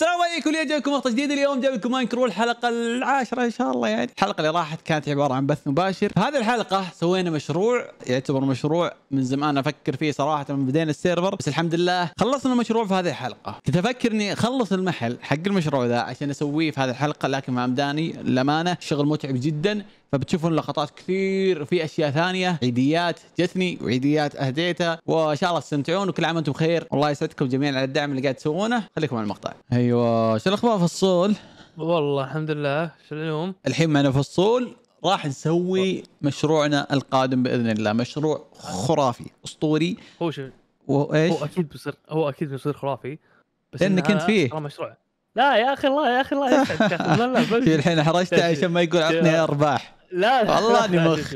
السلام عليكم اليوم جايكم مقطع جديد اليوم جاي لكم ماينكرو الحلقه العاشره ان شاء الله يعني الحلقه اللي راحت كانت عباره عن بث مباشر في هذه الحلقه سوينا مشروع يعتبر مشروع من زمان افكر فيه صراحه من بدينا السيرفر بس الحمد لله خلصنا المشروع في هذه الحلقه كنت افكر اني اخلص المحل حق المشروع ذا عشان اسويه في هذه الحلقه لكن مع امداني للامانه شغل متعب جدا فبتشوفون لقطات كثير في اشياء ثانيه عيديات جتني وعيديات اهديتها وان شاء الله تستمتعون وكل عام وانتم بخير والله يسعدكم جميعا على الدعم اللي قاعد تسوونه خليكم على المقطع ايوه شو الاخبار فصول والله الحمد لله شو العلوم الحين معنا فصول راح نسوي مشروعنا القادم باذن الله مشروع خرافي اسطوري هو شو وايش هو اكيد بيصير هو اكيد بيصير خرافي بس انك كنت فيه مشروع لا يا اخي الله يا اخي الله يسعدك في الحين احرجته عشان ما يقول عطني ارباح لا والله اني مخ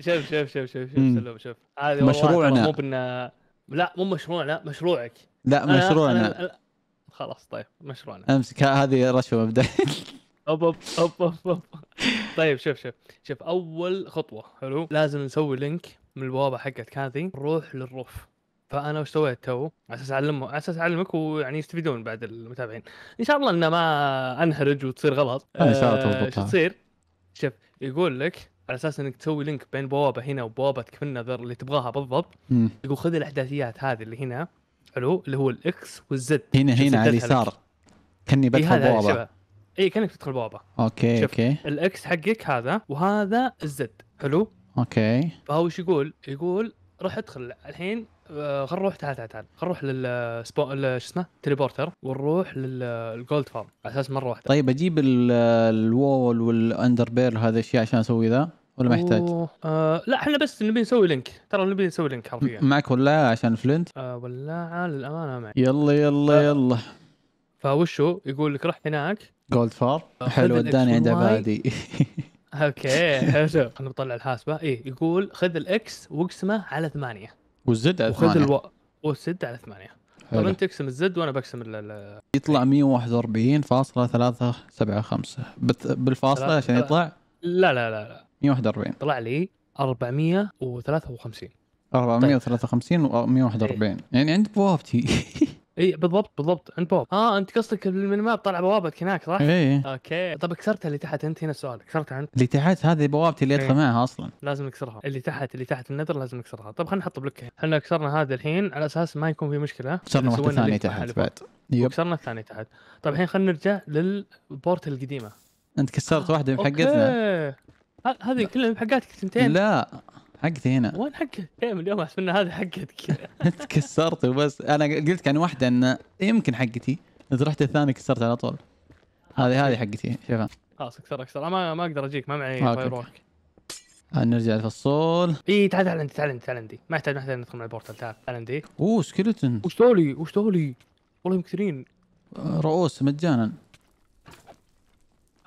شوف شوف شوف شوف شوف شوف هذا مشروعنا مو بنا لا مو مشروعنا مشروعك لا مشروعنا خلاص طيب مشروعنا امسك هذه رشوه مبدئيه اوب اوب اوب اوب طيب شوف شوف شوف أول خطوة حلو لازم نسوي لينك من البوابة حقت كاثي نروح للروف فانا وش سويت تو على اساس اعلمه على اساس اعلمك ويعني يستفيدون بعد المتابعين ان شاء الله انه ما انهرج وتصير غلط ان شاء الله تضبطها آه، شو تصير؟ شوف يقول لك على اساس انك تسوي لينك بين بوابه هنا وبوابه النذر اللي تبغاها بالضبط م. يقول خذ الاحداثيات هذه اللي هنا حلو اللي هو الاكس والزد هنا هنا على اليسار كاني إيه، بدخل بوابه اي كانك تدخل بوابه اوكي اوكي الاكس حقك هذا وهذا الزد حلو اوكي فهو ايش يقول؟ يقول روح ادخل الحين آه، خل نروح تعال تعال تعال خل نروح للسبو آه، شو اسمه تليبورتر ونروح للجولد آه، فارم على اساس مره واحده طيب اجيب الوول والاندر بير هذا الشيء عشان اسوي ذا ولا ما يحتاج؟ آه لا احنا بس نبي نسوي لينك ترى نبي نسوي لينك حرفيا معك ولاعه عشان فلنت؟ آه ولاعه للامانه معي يلا يلا ف... يلا فوشو يقول لك روح هناك جولد فار حلو وداني عند عبادي اوكي حلو خلينا نطلع الحاسبه اي يقول خذ الاكس واقسمه على ثمانيه والزد على وخذ الو... والزد على ثمانية طب انت اقسم الزد وانا بقسم ال يطلع 141.375 بت... بالفاصلة عشان يطلع لا لا لا لا 141 طلع لي 453 453 و 141 إيه. يعني عندك بوابتي اي بالضبط بالضبط عند بوب اه انت قصدك من ما طلع بوابك هناك صح؟ اي إيه. اوكي طب كسرتها اللي تحت انت هنا السؤال كسرتها انت؟ اللي تحت هذه بوابتي اللي إيه. ادخل معها اصلا لازم نكسرها اللي تحت اللي تحت النذر لازم نكسرها طب خلينا نحط بلوكين احنا كسرنا هذا الحين على اساس ما يكون في مشكله كسرنا واحده ثانيه تحت بعد يب كسرنا الثانيه تحت طب الحين خلينا نرجع للبورت القديمه انت كسرت واحده من حقتنا هذه كلها من حقاتك الثنتين لا حقتي هنا وين حقك؟ من اليوم احس ان هذه حقتك تكسرت وبس انا قلت كان واحده ان يمكن حقتي اذا رحت الثاني كسرت على طول آه، هذه هذه حقتي شوفها خلاص اكسر اكسر ما ما اقدر اجيك ما معي فاير آه، آه، نرجع الفصول اي تعال تعال عندي تعال عندي تعال عندي ما يحتاج ما يحتاج ندخل من البورتال تعال تعال عندي اوه سكلتن وش تولي وش تولي والله مكثرين رؤوس مجانا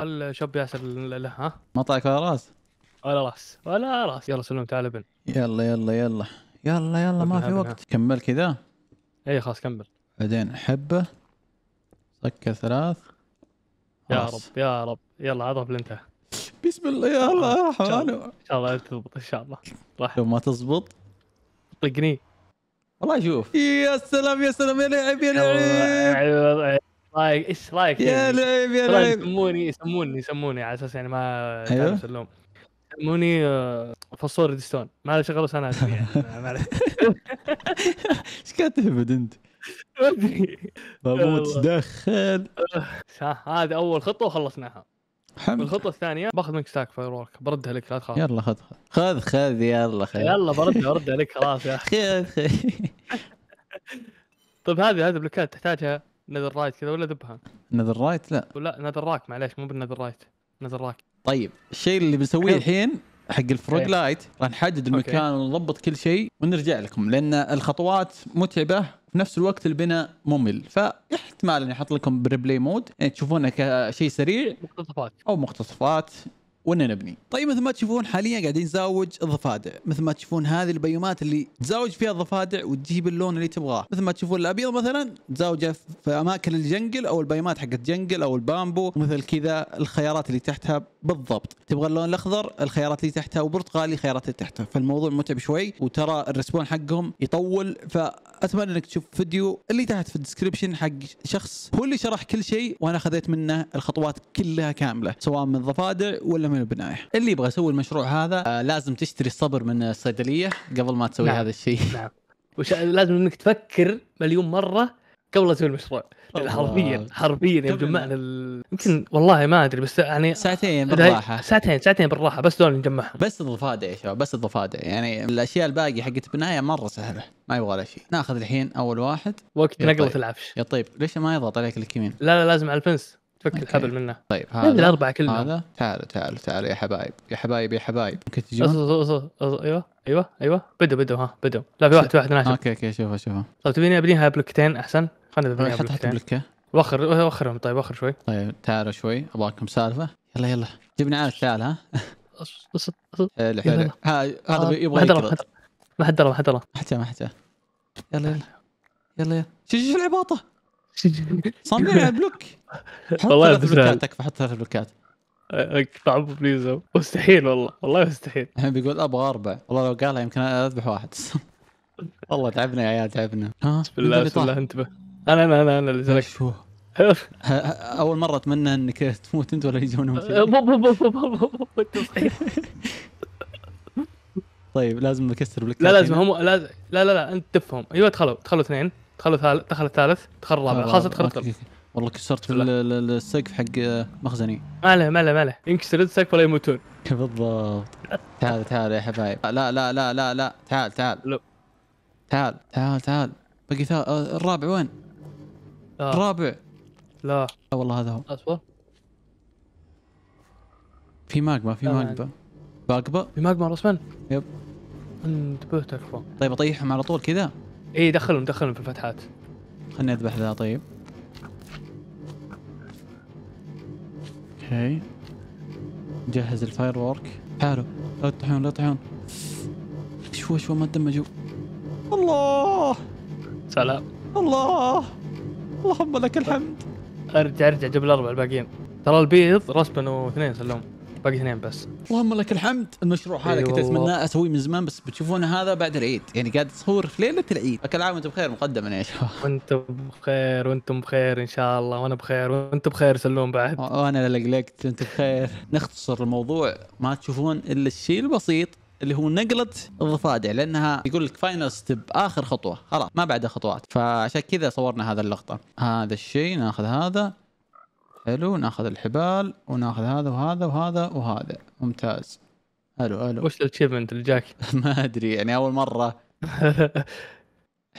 الشاب ياسر له ها ما طلعك على راس ولا راس ولا راس يلا سلم تعال ابن يلا يلا يلا يلا يلا ما في وقت كمل كذا اي خلاص كمل بعدين حبه سكر ثلاث يا رب يا رب يلا اللي انتهى بسم الله يا الله يا رحمن ان شاء الله تضبط ان شاء الله راح لو ما تزبط طقني والله شوف يا سلام يا سلام يا لعيب يا لعيب رايك ايش رايك يا لعيب يا لعيب يسموني يسموني يسموني على اساس يعني ما ايوه موني آه، فصور ديستون ما له شغل ادري يعني، معلش ايش قاعد تهبد انت؟ ما بموت دخل آه، هذه اول خطوه وخلصناها حمد الخطوه الثانيه باخذ منك ستاك فاير ورك بردها لك لا تخاف يلا خذ خذ خذ يلا خذ يلا بردها بردها لك خلاص يا اخي خذ طيب هذه هذه بلوكات تحتاجها نذر رايت كذا ولا ذبها؟ نذر رايت لا ولا نذر راك معليش مو بالنذر رايت نذر راك طيب الشيء اللي بنسويه الحين حق الفروج لايت راح نحدد المكان ونضبط كل شيء ونرجع لكم لان الخطوات متعبه في نفس الوقت البناء ممل فاحتمال اني احط لكم بريبلاي مود يعني تشوفونه كشيء سريع مقتطفات او مقتطفات وان نبني طيب مثل ما تشوفون حاليا قاعدين نزاوج الضفادع مثل ما تشوفون هذه البيومات اللي تزاوج فيها الضفادع وتجيب اللون اللي تبغاه مثل ما تشوفون الابيض مثلا تزاوجه في اماكن الجنقل او البيومات حقت جنقل او البامبو مثل كذا الخيارات اللي تحتها بالضبط تبغى اللون الاخضر الخيارات اللي تحتها وبرتقالي الخيارات اللي تحتها فالموضوع متعب شوي وترى الرسبون حقهم يطول فاتمنى انك تشوف فيديو اللي تحت في الديسكربشن حق شخص هو اللي شرح كل شيء وانا خذيت منه الخطوات كلها كامله سواء من الضفادع ولا من البدايه اللي يبغى يسوي المشروع هذا آه لازم تشتري الصبر من الصيدليه قبل ما تسوي نعم. هذا الشيء نعم وش لازم انك تفكر مليون مره قبل لا تسوي المشروع حرفيا حرفيا يوم جمعنا ال... يمكن والله ما ادري بس يعني ساعتين بالراحه ساعتين ساعتين بالراحه بس دول نجمعهم بس الضفادع يا شباب بس الضفادع يعني الاشياء الباقيه حقت البنايه مره سهله ما يبغى لها شيء ناخذ الحين اول واحد وقت نقله طيب. العفش يا طيب ليش ما يضغط عليك اليمين لا لا لازم على الفنس فك الحبل منه طيب هذا الاربعه كلهم هذا تعالوا تعالوا تعالوا يا حبايب يا حبايب يا حبايب ممكن تجون ايوه ايوه ايوه بدوا بدوا ها بدوا لا في واحد في واحد ناشف اوكي اوكي شوفه شوفه طيب تبيني ابنيها بلوكتين احسن خلينا ابنيها حط حط بلوكه وخر وخرهم طيب وخر شوي طيب تعالوا شوي ابغاكم سالفه يلا يلا جبنا عارف تعال ها حلو إيه، هذا آه، يبغى ما حد ما حد ما حد ما حد يلا يلا يلا يلا شو شو العباطه صمم بلوك والله ثلاث بلوكات تكفى حط ثلاث بلوكات اقطع بليز مستحيل والله والله مستحيل الحين بيقول ابغى اربع والله لو قالها يمكن اذبح واحد والله تعبنا يا عيال تعبنا ها بسم الله بسم الله انتبه انا انا انا انا اللي زلك اول مره اتمنى انك تموت انت ولا يجون طيب لازم اكسر بلوك لا لازم هم لا لا لا انت تفهم ايوه دخلوا دخلوا اثنين دخل ثالث دخل الثالث دخل الرابع آه، خلاص دخل الثالث والله كسرت في السقف حق آه، مخزني ما له ما له ما له ينكسر السقف ولا يموتون بالضبط تعال تعال يا حبايب لا لا لا لا لا تعال تعال لو. تعال تعال تعال باقي آه، الرابع وين؟ لا. الرابع لا لا والله هذا هو اصبر في ماجما في ماجما باقبا في ماجما رسمان يب انتبهت اكفى طيب اطيحهم على طول كذا اي دخلهم دخلهم في الفتحات خلني اذبح ذا طيب اوكي جهز الفاير وورك حاله لا تطيحون لا تطيحون شو شو ما تدمجوا الله سلام الله اللهم لك الحمد ارجع ارجع جيب الاربع الباقيين ترى البيض رسبن واثنين سلموا باقي اثنين بس اللهم لك الحمد المشروع هذا كنت أيوة. اتمناه اسويه من زمان بس بتشوفون هذا بعد العيد يعني قاعد تصور في ليله العيد كل عام وانتم بخير مقدما يا شباب وانتم بخير وانتم بخير ان شاء الله وانا بخير وانتم بخير سلوم بعد وانا لقلقت انتم بخير نختصر الموضوع ما تشوفون الا الشيء البسيط اللي هو نقله الضفادع لانها يقول لك فاينل ستيب اخر خطوه خلاص ما بعدها خطوات فعشان كذا صورنا هذا اللقطه هذا الشيء ناخذ هذا حلو ناخذ الحبال وناخذ هذا وهذا وهذا وهذا ممتاز حلو حلو وش الاتشيفمنت اللي جاك؟ ما ادري يعني اول مره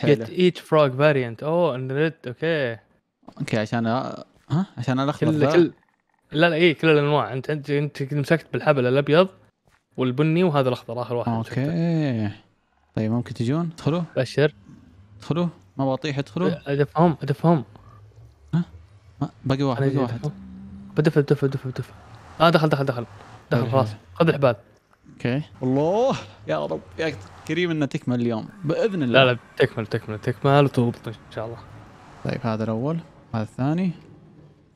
Get each frog variant اوه انريد اوكي اوكي عشان ها عشان الخبط كل... كل... لا لا اي كل الانواع انت انت انت مسكت بالحبل الابيض والبني وهذا الاخضر اخر واحد اوكي طيب ممكن تجون ادخلوا بشر ادخلوا ما بطيح ادخلوا ادفهم ادفهم باقي واحد باقي إيه، واحد بدف بدف بدف بدف اه دخل دخل دخل دخل خلاص خذ الحبال اوكي الله يا رب يا كريم انها تكمل اليوم باذن الله لا لا تكمل تكمل تكمل وتضبط ان شاء الله طيب هذا الاول هذا الثاني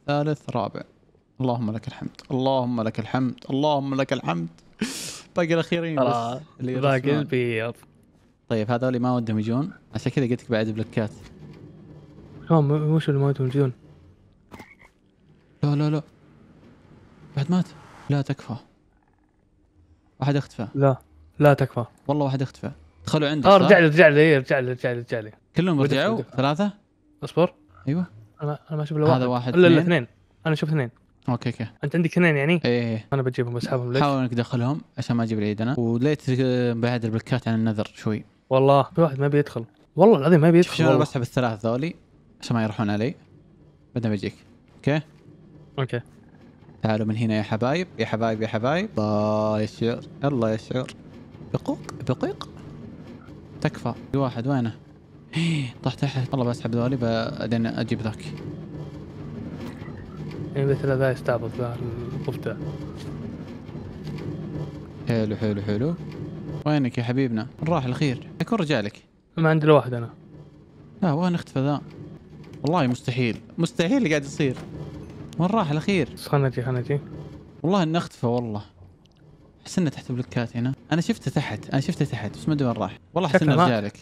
ثالث رابع اللهم لك الحمد اللهم لك الحمد اللهم لك الحمد باقي الاخيرين بس آه، اللي باقي البيض طيب هذول ما ودهم يجون عشان كذا قلت لك بعد بلوكات هم وش اللي ما ودهم يجون؟ لا لا لا بعد مات لا تكفى واحد اختفى لا لا تكفى والله واحد اختفى دخلوا عندك اه رجع لي رجع لي رجع لي رجع لي رجع لي كلهم رجعوا ثلاثة اصبر ايوه انا انا ما اشوف الا واحد هذا واحد الا اثنين انا اشوف اثنين اوكي اوكي انت عندك اثنين يعني؟ ايه, إيه،, إيه. انا بجيبهم بسحبهم لك حاول انك تدخلهم عشان ما اجيب العيد انا وليت بعد البلكات عن النذر شوي والله في واحد ما بيدخل والله العظيم ما بيدخل شوف انا بسحب الثلاث ذولي عشان ما يروحون علي بعدين بجيك اوكي اوكي تعالوا من هنا يا حبايب يا حبايب يا حبايب الله يشعر الله يشعر بقوق بقيق تكفى في واحد وينه طاح تحت والله بسحب ذولي بعدين اجيب ذاك يعني مثل ذا يستعبط ذا الضفدع حلو حلو حلو وينك يا حبيبنا؟ راح الخير يكون رجالك ما عندي واحد انا لا وين اختفى ذا؟ والله مستحيل مستحيل اللي قاعد يصير وين راح الاخير؟ خلنا نجي والله انه اختفى والله احس انه تحت بلوكات هنا انا شفته تحت انا شفته تحت بس ما ادري وين راح والله احس انه رجع لك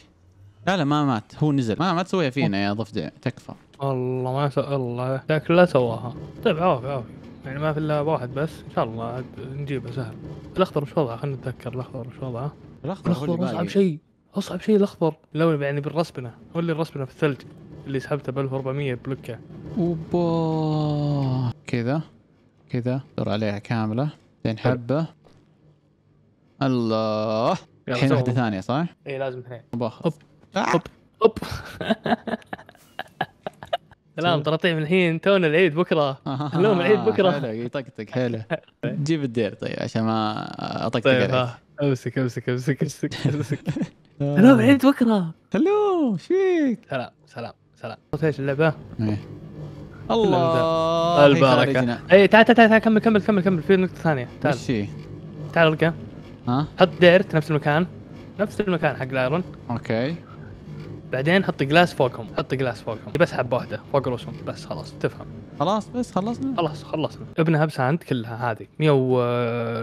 لا لا ما مات هو نزل ما ما تسويها فينا يا ضفدع تكفى والله ما سو... الله لكن لا سواها طيب عافي عافي يعني ما في الا واحد بس ان شاء الله نجيبه سهل الاخضر وش وضعه خلينا نتذكر الاخضر وش وضعه الاخضر, الأخضر اصعب شيء اصعب شيء الاخضر لو يعني بالرسبنه هو اللي الرسبنه في الثلج اللي سحبته ب 1400 بلوكه اوبا كذا كذا دور عليها كامله بعدين حبه الله الحين واحده ثانيه صح؟ اي لازم اثنين آه. اوب اوب اوب سلام طراطيع من الحين تونا العيد بكره اليوم آه. العيد بكره حلو يطقطق حلو جيب الدير طيب عشان ما اطقطق طيب عليك امسك امسك امسك امسك امسك آه. نوم العيد بكره هلو ايش فيك؟ سلام سلام سلام ايش اللعبه؟ إيه. الله آه، البركه اي تعال تعال تعال كمل كمل كمل كمل في نقطه ثانيه تعال ايش تعال القى ها حط ديرت نفس المكان نفس المكان حق الايرون اوكي بعدين حط جلاس فوقهم حط جلاس فوقهم بس حبه واحده فوق رؤوسهم بس خلاص تفهم خلاص بس خلصنا خلاص خلصنا ابنها بساند كلها هذه 100 و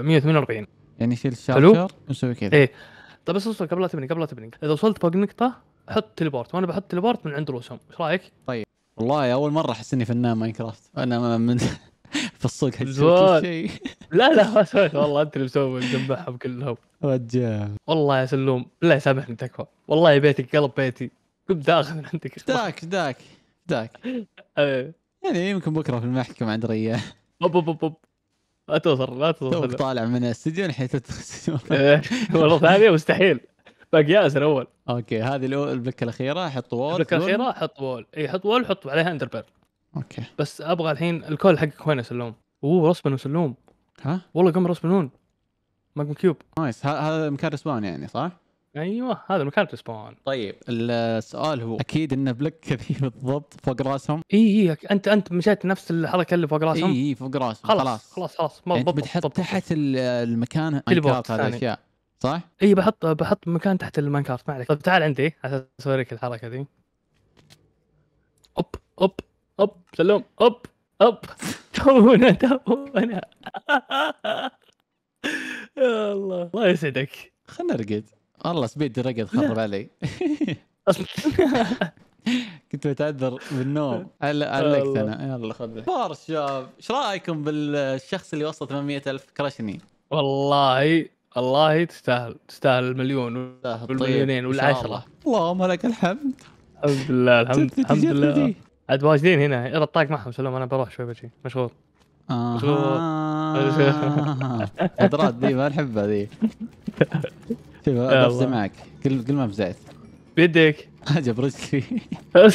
148 يعني شيل الشارجر ونسوي كذا ايه طيب بس اصبر قبل لا تبني قبل لا تبني اذا وصلت فوق النقطة حط تليبورت وانا بحط تليبورت من عند رؤوسهم ايش رايك؟ طيب والله اول مره احس اني فنان ماينكرافت انا من في السوق شيء لا لا ما سويت والله انت اللي مسوي مجمعهم كلهم رجال والله يا سلوم بالله سامحني تكفى والله بيتك قلب بيتي كنت داخل من عندك داك داك داك يعني يمكن بكره في المحكمه عند ريا اوب اوب اوب لا توصل لا توصل طالع من الاستديو نحيت تدخل الاستديو إيه. والله ثانيه مستحيل باقي ياسر اول اوكي هذه البلكه الاخيره حط وول البلكه الاخيره حط وول اي حط وول حط عليها اندر بيرد اوكي بس ابغى الحين الكول حقك وين يا سلوم؟ اوه رسبن وسلوم ها؟ والله قمر رسبنون ماجن كيوب نايس هذا مكان سبان يعني صح؟ ايوه هذا مكان سبان طيب السؤال هو اكيد ان بلك كثير بالضبط فوق راسهم اي اي انت انت مشيت نفس الحركه اللي فوق راسهم اي اي فوق راسهم خلاص خلاص خلاص, خلاص يعني بتحط تحت المكان انكاب هذه الاشياء صح؟ اي بحط بحط مكان تحت المانكارت ما عليك طب تعال عندي عشان اوريك الحركه ذي اوب اوب اوب سلام اوب اوب تونا تونا يا الله الله يسعدك خلنا رقد والله سبيد رقد خرب علي كنت بتعذر بالنوم علقت انا يلا خذ فار الشباب ايش رايكم بالشخص اللي وصل 800 الف كرشني والله والله تستاهل تستاهل المليون طيب، والمليونين والعشرة اللهم لك الحمد الحمد لله الحمد الحمد لله عاد واجدين هنا اذا طاق معهم سلام انا بروح شوي بجي مشغول قدرات آه. دي ما نحبها ذي شوف بفزع معك كل كل ما فزعت بيدك جبرت لي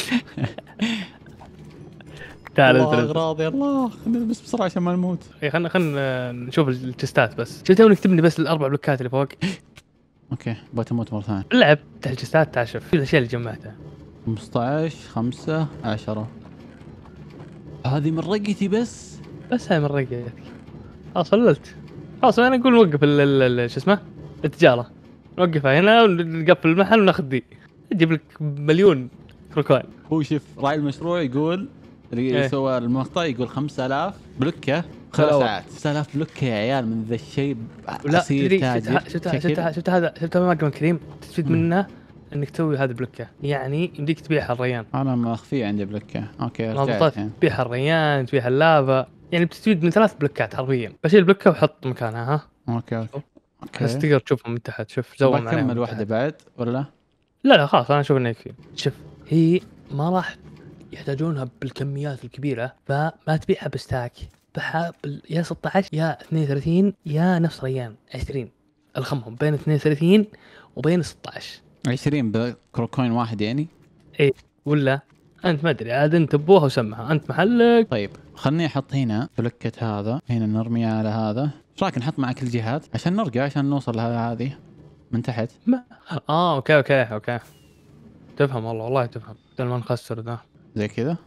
تعال الله اغراض يلا الله خلينا بس بسرعه عشان ما نموت اي خلينا خلينا نشوف التستات بس شفت تو نكتب لي بس الاربع بلوكات اللي فوق اوكي بغيت اموت مره ثانيه العب تحت التستات تعال شوف كل الاشياء اللي جمعتها 15 5 10 هذه من رقتي بس بس هاي من رقتك خلاص فللت خلاص انا اقول نوقف شو اسمه التجاره نوقفها هنا ونقفل المحل وناخذ دي اجيب لك مليون كروكوين هو شوف راعي المشروع يقول اللي إيه؟ سوى المقطع يقول 5000 بلوكه خمس ساعات 5000 بلوكه يا عيال من ذا الشيء لا تدري شفت شفت هذا شفت هذا ماجما كريم تستفيد منه انك تسوي هذه بلوكه يعني يمديك تبيعها الريان انا مخفيه عندي بلوكه اوكي رجعت تبيعها الريان تبيعها اللافا يعني بتستفيد من ثلاث بلوكات حرفيا بشيل البلوكه وحط مكانها ها اوكي اوكي بس تقدر تشوفهم من تحت شوف زوم عليهم كمل واحده بعد ولا؟ لا لا خلاص انا اشوف انه يكفي شوف هي ما راح يحتاجونها بالكميات الكبيره فما تبيعها بستاك بيعها يا 16 يا 32 يا نفس ريان 20 الخمهم بين 32 وبين 16 20 بكروكوين واحد يعني؟ اي ولا انت ما ادري عاد انت ابوها وسمها انت محلك طيب خلني احط هنا فلكة هذا هنا نرميها على هذا ايش رايك نحط مع كل عشان نرقى عشان نوصل لهذه من تحت ما. اه اوكي اوكي اوكي تفهم والله والله تفهم بدل ما نخسر ذا زي كذا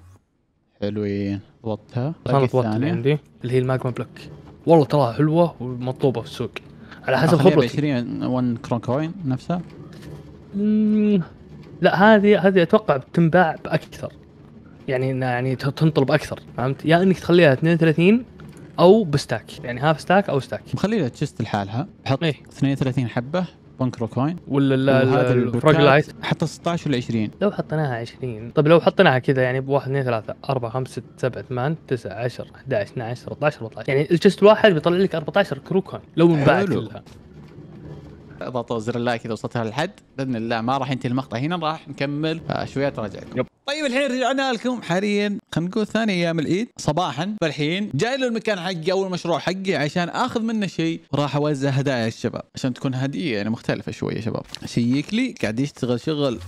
حلوين ضبطها خلط ضبط عندي اللي هي الماجما بلوك والله تراها حلوه ومطلوبه في السوق على حسب خبرتي 20 1 كرون كوين نفسها لا هذه هذه اتوقع بتنباع باكثر يعني يعني تنطلب اكثر فهمت يا انك تخليها 32 او بستاك يعني هاف ستاك او ستاك مخليها تشست لحالها حط إيه؟ 32 حبه بانك روكاين ولا لا الفرق لايت حتى 16 ولا 20 لو حطيناها 20 طيب لو حطيناها كذا يعني ب 1 2 3 4 5 6 7 8 9 10 11 12 13 14 يعني الجست واحد بيطلع لك 14 كروك هاين لو من بعد كلها اضغطوا زر اللايك اذا وصلت الحد باذن الله ما راح ينتهي المقطع هنا راح نكمل آه، شويه تراجع طيب الحين رجعنا لكم حاليا خلينا نقول ثاني ايام العيد صباحا فالحين جاي له المكان حقي او المشروع حقي عشان اخذ منه شيء راح اوزع هدايا الشباب عشان تكون هديه يعني مختلفه شويه شباب شيك لي قاعد يشتغل شغل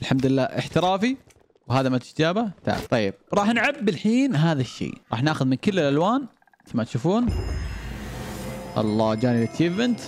الحمد لله احترافي وهذا ما تجابه تعال طيب راح نعبي الحين هذا الشيء راح ناخذ من كل الالوان مثل ما تشوفون الله جاني الاتشيفمنت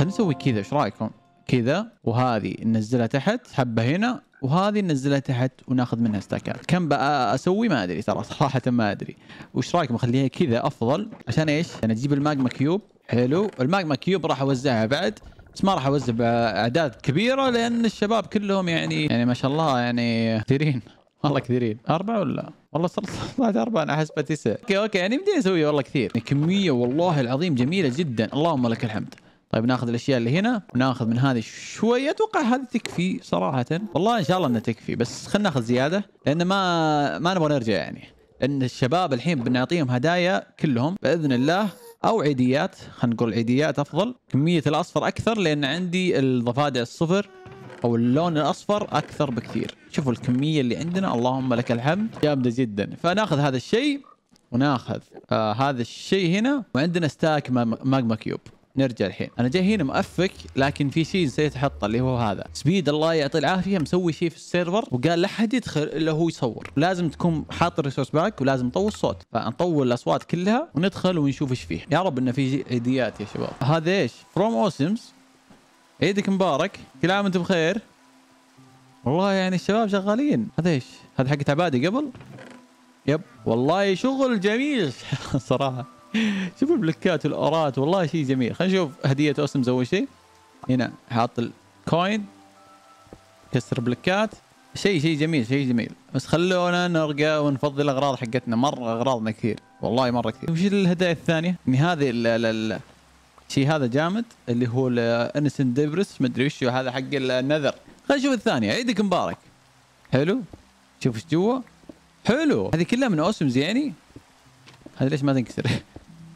خلينا نسوي كذا ايش رايكم؟ كذا وهذه ننزلها تحت حبه هنا وهذه ننزلها تحت وناخذ منها ستاكات كم بقى اسوي ما ادري ترى صراحه ما ادري وش رايكم اخليها كذا افضل عشان ايش انا اجيب الماجما كيوب حلو الماجما كيوب راح اوزعها بعد بس ما راح اوزع باعداد كبيره لان الشباب كلهم يعني يعني ما شاء الله يعني كثيرين والله كثيرين أربعة ولا والله صرت طلعت أربعة أنا حسبة تسع أوكي أوكي يعني بدي أسوي والله كثير يعني كمية والله العظيم جميلة جدا اللهم لك الحمد طيب ناخذ الاشياء اللي هنا وناخذ من هذه شويه اتوقع هذه تكفي صراحه والله ان شاء الله انها تكفي بس خلينا ناخذ زياده لان ما ما نبغى نرجع يعني ان الشباب الحين بنعطيهم هدايا كلهم باذن الله او عيديات خلينا نقول عيديات افضل كميه الاصفر اكثر لان عندي الضفادع الصفر او اللون الاصفر اكثر بكثير شوفوا الكميه اللي عندنا اللهم لك الحمد جامده جدا فناخذ هذا الشيء وناخذ آه هذا الشيء هنا وعندنا ستاك ماجما كيوب نرجع الحين انا جاي هنا مؤفك لكن في شيء نسيت احطه اللي هو هذا سبيد الله يعطيه العافيه مسوي شيء في السيرفر وقال لا حد يدخل الا هو يصور لازم تكون حاط الريسورس باك ولازم نطول الصوت فنطول الاصوات كلها وندخل ونشوف ايش فيه يا رب انه في هديات يا شباب هذا ايش فروم اوسمز عيدك مبارك كل عام وانتم بخير والله يعني الشباب شغالين هذا ايش هذا حق عبادي قبل يب والله شغل جميل صراحه شوف البلوكات والاورات والله شيء جميل خلينا نشوف هديه اوسم سوى شيء هنا حاط الكوين كسر بلوكات شيء شيء جميل شيء جميل بس خلونا نرقى ونفضي الاغراض حقتنا مره اغراضنا كثير والله مره كثير وش الهدايا الثانيه؟ يعني هذه الشيء هذا جامد اللي هو الانسنت ديبرس مدري وش هذا حق النذر خلينا نشوف الثانيه عيدك مبارك حلو شوف ايش جوا حلو هذه كلها من اوسمز يعني هذه ليش ما تنكسر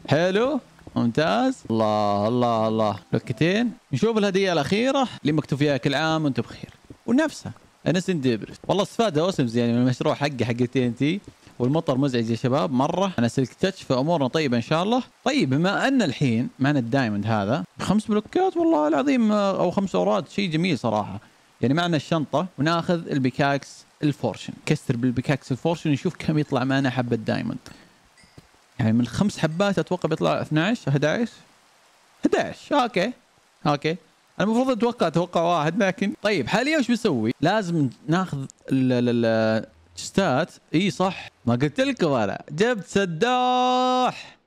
حلو ممتاز الله الله الله لوكتين نشوف الهديه الاخيره اللي مكتوب فيها كل عام وانتم بخير ونفسها انس ديبرت والله استفاد اوسمز يعني من المشروع حقي حق تي ان تي والمطر مزعج يا شباب مره انا استكتشف امورنا طيبه ان شاء الله طيب بما ان الحين معنا الدايموند هذا خمس بلوكات والله العظيم او خمس اورات شيء جميل صراحه يعني معنا الشنطه وناخذ البيكاكس الفورشن كسر بالبيكاكس الفورشن نشوف كم يطلع معنا حبه دايموند يعني من خمس حبات اتوقع بيطلع 12 11 11 اوكي اوكي المفروض اتوقع اتوقع واحد لكن طيب حاليا وش بنسوي؟ لازم ناخذ ال ال التشتات اي صح ما قلت لكم انا جبت سداح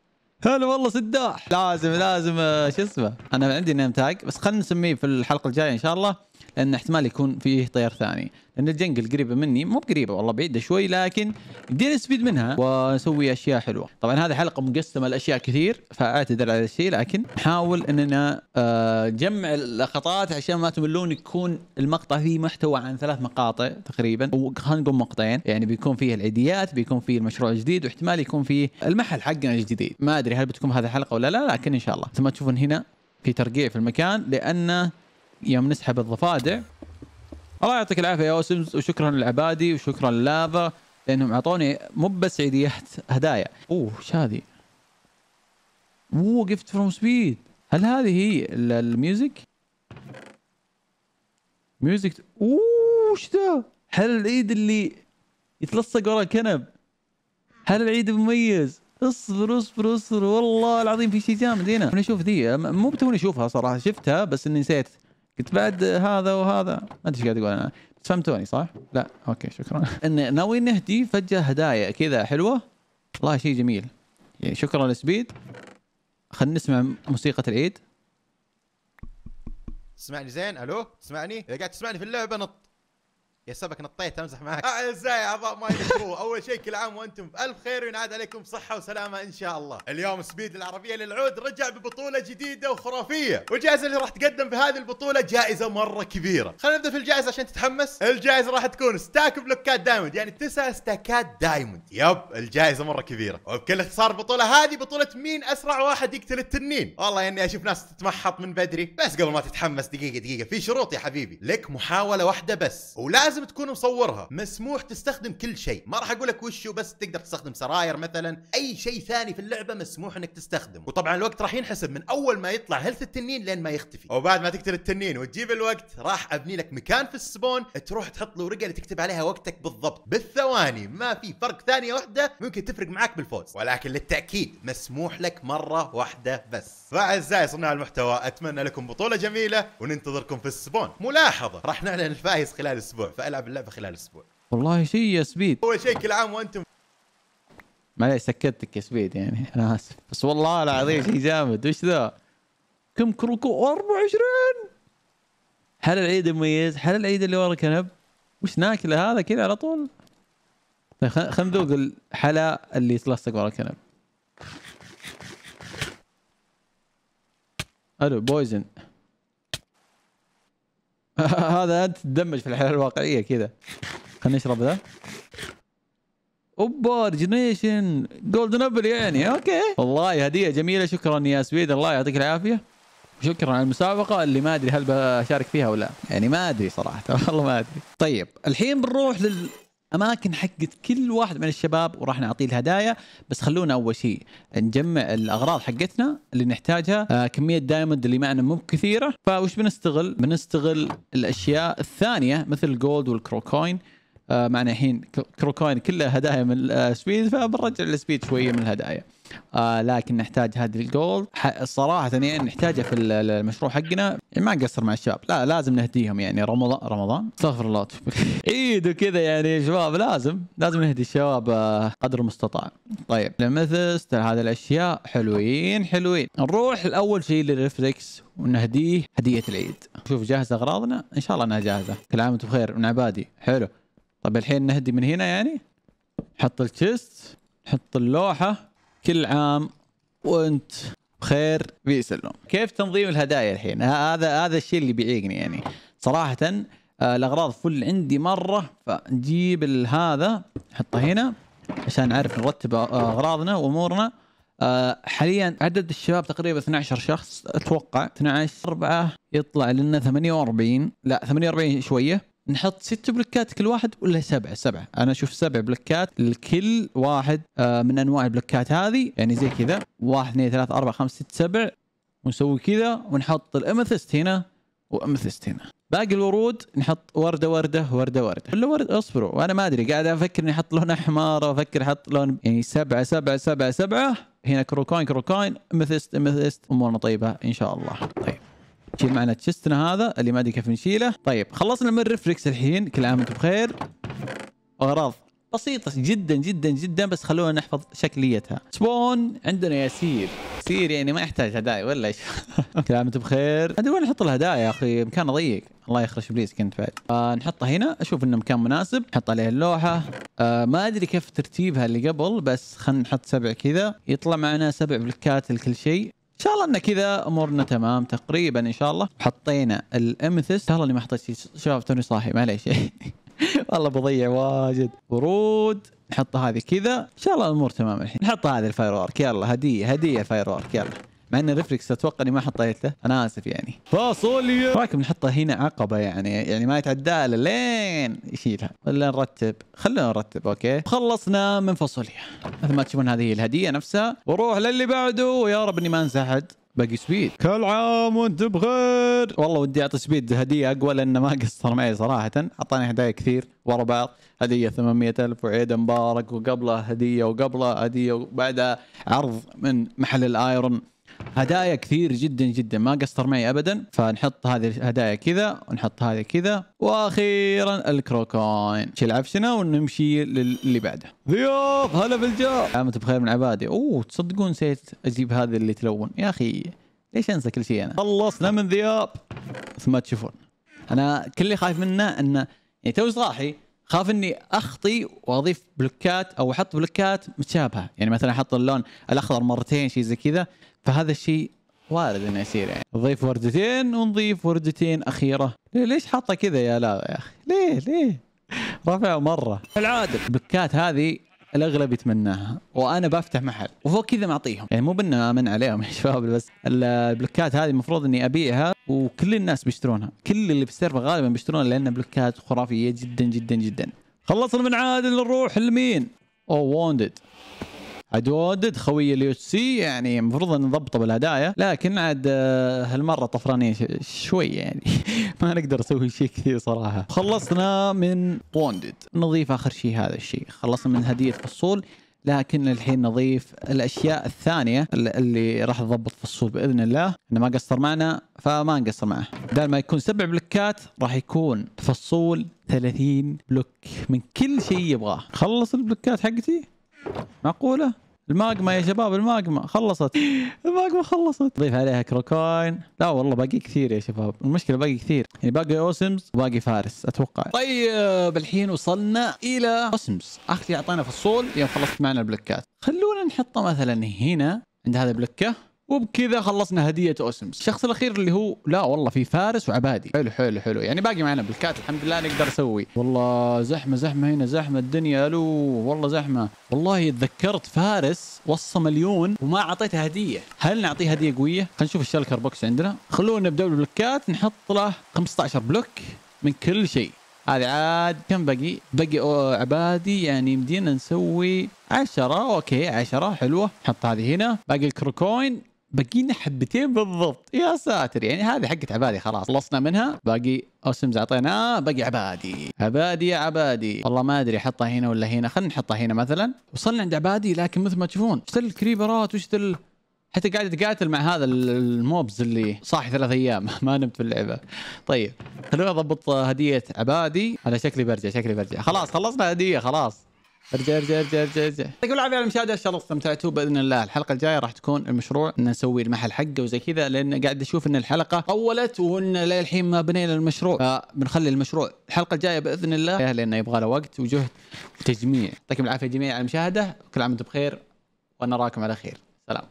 هلا والله سداح لازم لازم آه، شو اسمه انا عندي نيم تاج بس خلينا نسميه في الحلقه الجايه ان شاء الله لان احتمال يكون فيه طير ثاني لان الجنجل قريبه مني مو قريبه والله بعيده شوي لكن بدي استفيد منها واسوي اشياء حلوه طبعا هذه حلقه مقسمه لاشياء كثير فاعتذر على الشيء لكن احاول اننا آه، نجمع اللقطات عشان ما تملون يكون المقطع فيه محتوى عن ثلاث مقاطع تقريبا او خلينا نقول مقطعين يعني بيكون فيه العيديات بيكون فيه المشروع الجديد واحتمال يكون فيه المحل حقنا الجديد ما ادري هل بتكون هذه الحلقه ولا لا لكن ان شاء الله مثل ما تشوفون هنا في ترقيع في المكان لانه يوم نسحب الضفادع الله يعطيك العافيه يا اوسمز وشكرا للعبادي وشكرا للافا لانهم اعطوني مو بس عيديات هدايا اوه ايش هذه؟ اوه جفت فروم سبيد هل هذه هي الميوزك؟ ميوزك اوه ايش ذا؟ هل العيد اللي يتلصق ورا الكنب هل العيد مميز؟ اصبر اصبر اصبر والله العظيم في شيء جامد هنا انا اشوف ذي مو بتوني اشوفها صراحه شفتها بس اني نسيت قلت بعد هذا وهذا ما ادري ايش قاعد اقول انا بس فهمتوني صح؟ لا اوكي شكرا ان ناوي نهدي فجاه هدايا كذا حلوه والله شيء جميل يعني شكرا لسبيد خلينا نسمع موسيقى العيد تسمعني زين الو تسمعني اذا قاعد تسمعني في اللعبه نط يا سبك نطيت امزح معك اعزائي آه، اعضاء ماي اول شيء كل عام وانتم بالف خير وينعاد عليكم بصحه وسلامه ان شاء الله اليوم سبيد العربيه للعود رجع ببطوله جديده وخرافيه والجائزه اللي راح تقدم في هذه البطوله جائزه مره كبيره خلينا نبدا في الجائزه عشان تتحمس الجائزه راح تكون ستاك بلوكات دايموند يعني تسع ستاكات دايموند يب الجائزه مره كبيره وبكل اختصار البطوله هذه بطوله مين اسرع واحد يقتل التنين والله اني يعني اشوف ناس تتمحط من بدري بس قبل ما تتحمس دقيقه دقيقه في شروط يا حبيبي لك محاوله واحده بس ولازم لازم تكون مصورها مسموح تستخدم كل شيء ما راح اقول لك وشو بس تقدر تستخدم سراير مثلا اي شيء ثاني في اللعبه مسموح انك تستخدمه وطبعا الوقت راح ينحسب من اول ما يطلع هيلث التنين لين ما يختفي وبعد ما تقتل التنين وتجيب الوقت راح ابني لك مكان في السبون تروح تحط له ورقه اللي تكتب عليها وقتك بالضبط بالثواني ما في فرق ثانيه واحده ممكن تفرق معك بالفوز ولكن للتاكيد مسموح لك مره واحده بس فاعزائي صناع المحتوى اتمنى لكم بطوله جميله وننتظركم في السبون ملاحظه راح نعلن الفائز خلال اسبوع العب اللعبه خلال اسبوع والله شيء يا سبيد اول شيء كل عام وانتم معليش سكتتك يا سبيد يعني انا اسف بس والله العظيم شيء جامد وش ذا؟ كم كروكو 24 هل العيد مميز؟ هل العيد اللي ورا كنب؟ وش ناكله هذا كذا على طول؟ طيب خلينا نذوق الحلا اللي تلصق ورا الكنب الو بويزن هذا انت تدمج في الحياه الواقعيه كذا خلينا نشرب ذا اوبا اورجنيشن جولدن ابل يعني اوكي والله هديه جميله شكرا يا سويد الله يعطيك العافيه شكرا على المسابقه اللي ما ادري هل بشارك فيها ولا يعني ما ادري صراحه والله ما ادري طيب الحين بنروح لل اماكن حقت كل واحد من الشباب وراح نعطيه الهدايا بس خلونا اول شيء نجمع الاغراض حقتنا اللي نحتاجها آه كميه دايموند اللي معنا مو كثيره فوش بنستغل بنستغل الاشياء الثانيه مثل الجولد والكروكوين آه معنا الحين كروكوين كلها هدايا من السبيد آه، فبنرجع السبيد شويه من الهدايا آه لكن نحتاج هذه الجولد صراحه يعني نحتاجها في المشروع حقنا يعني ما نقصر مع الشباب لا لازم نهديهم يعني رمضان رمضان استغفر الله عيد وكذا يعني يا شباب لازم لازم نهدي الشباب آه، قدر المستطاع طيب المثل هذه الاشياء حلوين حلوين نروح الاول شيء للريفلكس ونهديه هديه العيد شوف جاهزه اغراضنا ان شاء الله انها جاهزه كل عام وانتم بخير من عبادي حلو طيب الحين نهدي من هنا يعني حط الشيست حط اللوحه كل عام وانت بخير بيسلم كيف تنظيم الهدايا الحين هذا هذا الشيء اللي بيعيقني يعني صراحه آه، الاغراض فل عندي مره فنجيب هذا نحطه هنا عشان نعرف نرتب آه، اغراضنا وامورنا آه، حاليا عدد الشباب تقريبا 12 شخص اتوقع 12 4 يطلع لنا 48 لا 48 شويه نحط ست بلوكات كل واحد ولا سبعه سبعه انا اشوف سبع بلوكات لكل واحد آه، من انواع البلوكات هذه يعني زي كذا واحد اثنين ثلاثة أربعة خمسة ست سبع ونسوي كذا ونحط الامثست هنا وامثست هنا باقي الورود نحط ورده ورده ورده ورده ولا ورد اصبروا وانا ما ادري قاعد افكر اني احط لون احمر وافكر احط لون يعني سبعه سبعه سبعه سبعه هنا كروكاين كروكاين امثست امثست امورنا طيبه ان شاء الله طيب شيل معنا تشستنا هذا اللي ما ادري كيف نشيله طيب خلصنا من الرفلكس الحين كل عام وانتم بخير اغراض بسيطة جدا جدا جدا بس خلونا نحفظ شكليتها سبون عندنا ياسير سير يعني ما يحتاج هدايا ولا ايش كل عام وانتم بخير ادري وين نحط الهدايا يا اخي مكان ضيق الله يخرش ابليس كنت بعد آه نحطها هنا اشوف انه مكان مناسب نحط عليها اللوحه آه ما ادري كيف ترتيبها اللي قبل بس خلينا نحط سبع كذا يطلع معنا سبع بلوكات لكل شيء ان شاء الله ان كذا امورنا تمام تقريبا ان شاء الله حطينا الامثس ترى اني ما حطيت شيء شباب توني صاحي معليش والله بضيع واجد ورود نحط هذه كذا ان شاء الله الامور تمام الحين نحط هذه الفاير ورك يلا هديه هديه فاير ورك يلا مع ان الريفلكس اتوقع اني ما حطيته انا اسف يعني فاصوليا رايكم نحطها هنا عقبه يعني يعني ما يتعدى لين يشيلها ولا نرتب خلونا نرتب اوكي خلصنا من فاصوليا مثل ما تشوفون هذه الهديه نفسها وروح للي بعده ويا رب اني ما احد باقي سبيد كل عام وانت بخير والله ودي اعطي سبيد هديه اقوى لانه ما قصر معي صراحه اعطاني هدايا كثير ورا بعض هديه 800000 وعيد مبارك وقبله هديه وقبله هديه وبعدها عرض من محل الايرون هدايا كثير جدا جدا ما قصر معي ابدا فنحط هذه الهدايا كذا ونحط هذه كذا واخيرا الكروكوين نشيل عفشنا ونمشي للي بعده ضيوف هلا بالجو عامة بخير من عبادي اوه تصدقون نسيت اجيب هذا اللي تلون يا اخي ليش انسى كل شيء انا خلصنا من ذياب مثل ما تشوفون انا كل اللي خايف منه انه يعني تو صاحي خاف اني اخطي واضيف بلوكات او احط بلوكات متشابهه يعني مثلا احط اللون الاخضر مرتين شيء زي كذا فهذا الشيء وارد انه يصير يعني نضيف وردتين ونضيف وردتين اخيره ليش حاطه كذا يا لا يا اخي ليه ليه رفع مره العادل بكات هذه الاغلب يتمناها وانا بفتح محل وفوق كذا معطيهم يعني مو بنا من عليهم يا شباب بس البلوكات هذه المفروض اني ابيعها وكل الناس بيشترونها كل اللي في السيرفر غالبا بيشترونها لان بلوكات خرافيه جدا جدا جدا خلصنا من عادل نروح لمين او oh, ووندد عدودد خوي اليو سي يعني المفروض ان نضبطه بالهدايا لكن عاد آه، هالمره طفرانين شوي يعني ما نقدر نسوي شيء كثير صراحه خلصنا من بوندد نضيف اخر شيء هذا الشيء خلصنا من هديه فصول لكن الحين نضيف الاشياء الثانيه اللي راح نضبط فصول باذن الله انه ما قصر معنا فما نقصر معه بدل ما يكون سبع بلوكات راح يكون فصول 30 بلوك من كل شيء يبغاه خلص البلوكات حقتي معقولة؟ الماجما يا شباب الماجما خلصت الماجما خلصت ضيف عليها كروكاين لا والله باقي كثير يا شباب المشكله باقي كثير يعني باقي اوسمز وباقي فارس اتوقع طيب الحين وصلنا الى اوسمز اخر اعطانا فصول يوم خلصت معنا البلوكات خلونا نحطه مثلا هنا عند هذا البلوكه وبكذا خلصنا هديه اوسمس الشخص الاخير اللي هو لا والله في فارس وعبادي حلو حلو حلو يعني باقي معنا بالكات الحمد لله نقدر نسوي والله زحمه زحمه هنا زحمه الدنيا الو والله زحمه والله تذكرت فارس وصى مليون وما اعطيته هديه هل نعطيه هديه قويه خلينا نشوف الشلكر بوكس عندنا خلونا نبدا بالبلوكات نحط له 15 بلوك من كل شيء هذه عاد كم بقي؟ بقي عبادي يعني يمدينا نسوي 10 اوكي 10 حلوه نحط هذه هنا باقي الكروكوين بقينا حبتين بالضبط يا ساتر يعني هذه حقت عبادي خلاص خلصنا منها باقي اوسمز اعطيناه باقي عبادي عبادي يا عبادي والله ما ادري احطها هنا ولا هنا خلينا نحطها هنا مثلا وصلنا عند عبادي لكن مثل ما تشوفون ايش الكريبرات وايش ال... حتى قاعد اتقاتل مع هذا الموبز اللي صاحي ثلاث ايام ما نمت في اللعبه طيب خلونا اضبط هديه عبادي على شكلي برجع شكلي برجع خلاص خلصنا هديه خلاص ارجع ارجع ارجع ارجع ارجع يعطيكم العافيه على المشاهده ان شاء الله استمتعتوا باذن الله الحلقه الجايه راح تكون المشروع ان نسوي المحل حقه وزي كذا لان قاعد اشوف ان الحلقه طولت وان للحين ما بنينا المشروع فبنخلي المشروع الحلقه الجايه باذن الله لانه يبغى له وقت وجهد وتجميع يعطيكم العافيه جميعا على المشاهده كل عام وانتم بخير ونراكم على خير سلام